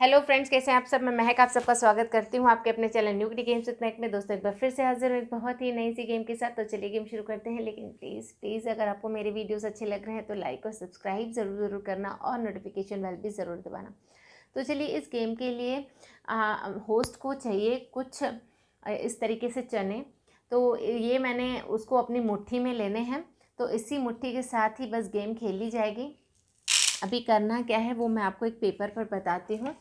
hello friends कैसे हैं आप सब मैं महक आप सबका स्वागत करती हूं आपके अपने चैनल डी गेम्स विद महक में दोस्तों एक बार फिर से हाजिर हूँ एक बहुत ही नई सी गेम के साथ तो चलिए गेम शुरू करते हैं लेकिन प्लीज़ प्लीज़ अगर आपको मेरे वीडियोस अच्छे लग रहे हैं तो लाइक और सब्सक्राइब ज़रूर ज़रूर करना और नोटिफिकेशन बेल भी ज़रूर दबाना तो चलिए इस गेम के लिए आ, होस्ट को चाहिए कुछ इस तरीके से चने तो ये मैंने उसको अपनी मुठ्ठी में लेने हैं तो इसी मुठ्ठी के साथ ही बस गेम खेली जाएगी अभी करना क्या है वो मैं आपको एक पेपर पर बताती हूँ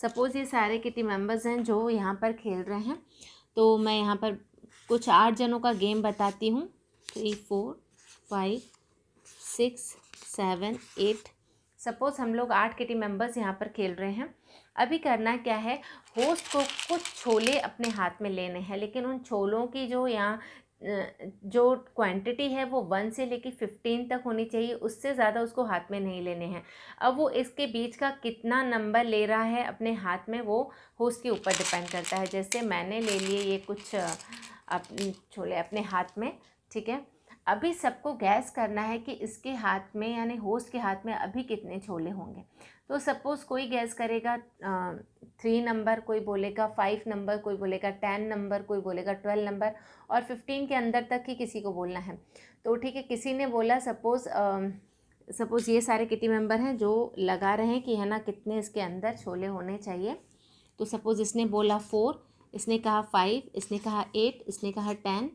सपोज़ ये सारे के टीम मेंबर्स हैं जो यहाँ पर खेल रहे हैं तो मैं यहाँ पर कुछ आठ जनों का गेम बताती हूँ three four five six seven eight suppose हम लोग आठ के टीम मेंबर्स यहाँ पर खेल रहे हैं अभी करना क्या है होस्ट को कुछ छोले अपने हाथ में लेने हैं लेकिन उन छोलों की जो यहाँ जो क्वांटिटी है वो वन से लेके फिफ्टीन तक होनी चाहिए उससे ज़्यादा उसको हाथ में नहीं लेने हैं अब वो इसके बीच का कितना नंबर ले रहा है अपने हाथ में वो होस्ट के ऊपर डिपेंड करता है जैसे मैंने ले लिए ये कुछ अप छोले अपने हाथ में ठीक है अभी सबको गैस करना है कि इसके हाथ में यानी होस्ट के हाथ में अभी कितने छोले होंगे तो सपोज़ कोई गैस करेगा थ्री नंबर कोई बोलेगा फाइव नंबर कोई बोलेगा टेन नंबर कोई बोलेगा ट्वेल्व नंबर और फिफ्टीन के अंदर तक ही किसी को बोलना है तो ठीक है किसी ने बोला सपोज़ सपोज़ ये सारे किटी मेंबर हैं जो लगा रहे हैं कि है ना कितने इसके अंदर छोले होने चाहिए तो सपोज़ इसने बोला फोर इसने कहा फाइव इसने कहा एट इसने कहा टेन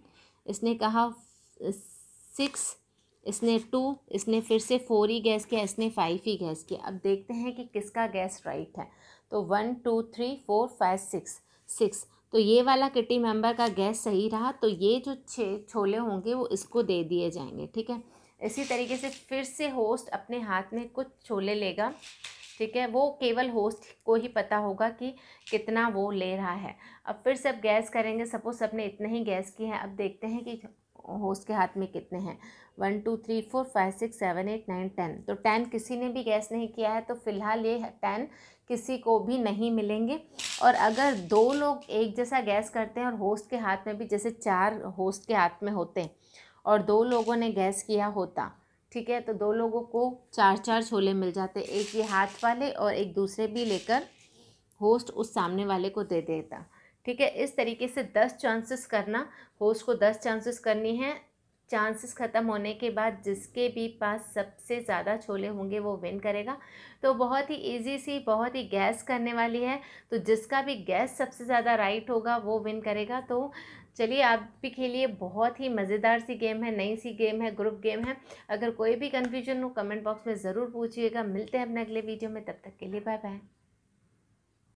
इसने कहा सिक्स इसने टू इसने फिर से फोर ही गैस किया इसने फाइव ही गैस किया अब देखते हैं कि किसका गैस राइट है तो one two three four five six six तो ये वाला किटी मेंबर का गैस सही रहा तो ये जो छः छोले होंगे वो इसको दे दिए जाएंगे ठीक है इसी तरीके से फिर से होस्ट अपने हाथ में कुछ छोले लेगा ठीक है वो केवल होस्ट को ही पता होगा कि कितना वो ले रहा है अब फिर से अब गैस करेंगे सपोज सबने इतने ही गैस किए हैं अब देखते हैं कि होस्ट के हाथ में कितने हैं one two three four five six seven eight nine ten तो टेन किसी ने भी गैस नहीं किया है तो फिलहाल ये टेन किसी को भी नहीं मिलेंगे और अगर दो लोग एक जैसा गैस करते हैं और होस्ट के हाथ में भी जैसे चार होस्ट के हाथ में होते हैं और दो लोगों ने गैस किया होता ठीक है तो दो लोगों को चार चार छोले मिल जाते एक ये हाथ वाले और एक दूसरे भी लेकर होस्ट उस सामने वाले को दे देता ठीक है इस तरीके से दस चांसेस करना होस्ट को दस चांसेस करनी है चांसेस ख़त्म होने के बाद जिसके भी पास सबसे ज़्यादा छोले होंगे वो विन करेगा तो बहुत ही इजी सी बहुत ही गैस करने वाली है तो जिसका भी गैस सबसे ज़्यादा राइट होगा वो विन करेगा तो चलिए आप भी खेलिए बहुत ही मज़ेदार सी गेम है नई सी गेम है ग्रुप गेम है अगर कोई भी कन्फ्यूजन हो कमेंट बॉक्स में ज़रूर पूछिएगा मिलते हैं अपने अगले वीडियो में तब तक के लिए बाय बाय